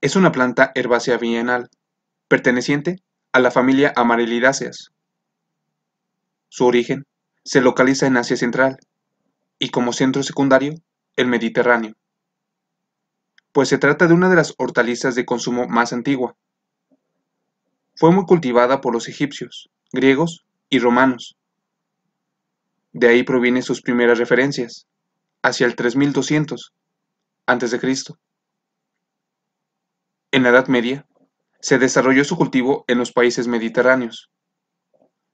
Es una planta herbácea bienal, perteneciente a la familia Amarilidáceas. Su origen se localiza en Asia central y como centro secundario, el Mediterráneo, pues se trata de una de las hortalizas de consumo más antigua. Fue muy cultivada por los egipcios, griegos y romanos. De ahí provienen sus primeras referencias, hacia el 3200 a.C. En la Edad Media, se desarrolló su cultivo en los países mediterráneos,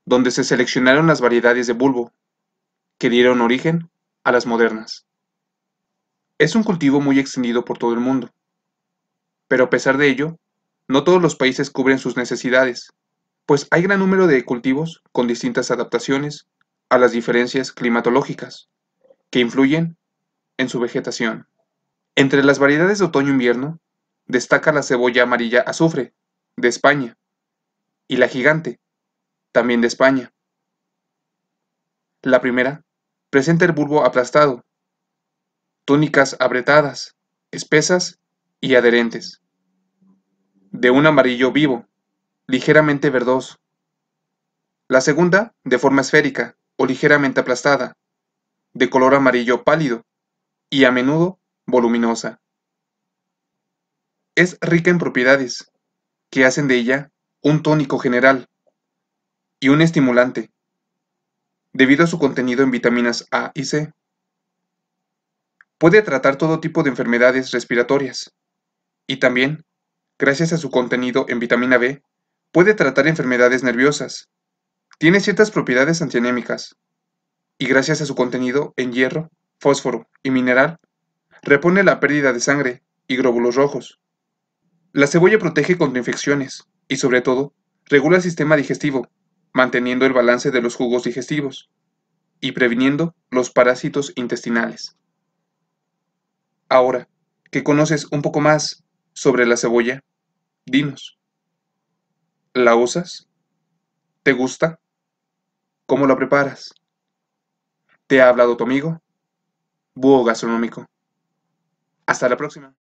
donde se seleccionaron las variedades de bulbo, que dieron origen a las modernas. Es un cultivo muy extendido por todo el mundo, pero a pesar de ello, no todos los países cubren sus necesidades, pues hay gran número de cultivos con distintas adaptaciones a las diferencias climatológicas que influyen en su vegetación. Entre las variedades de otoño-invierno destaca la cebolla amarilla azufre de España y la gigante también de España. La primera presenta el bulbo aplastado, túnicas apretadas, espesas y adherentes, de un amarillo vivo, ligeramente verdoso. La segunda, de forma esférica o ligeramente aplastada, de color amarillo pálido y a menudo voluminosa. Es rica en propiedades que hacen de ella un tónico general y un estimulante, debido a su contenido en vitaminas A y C. Puede tratar todo tipo de enfermedades respiratorias y también, gracias a su contenido en vitamina B, puede tratar enfermedades nerviosas. Tiene ciertas propiedades antianémicas y gracias a su contenido en hierro, fósforo y mineral, repone la pérdida de sangre y glóbulos rojos. La cebolla protege contra infecciones y sobre todo regula el sistema digestivo manteniendo el balance de los jugos digestivos y previniendo los parásitos intestinales. Ahora que conoces un poco más sobre la cebolla, dinos, ¿la usas? ¿Te gusta? ¿Cómo la preparas? ¿Te ha hablado tu amigo? Búho Gastronómico. Hasta la próxima.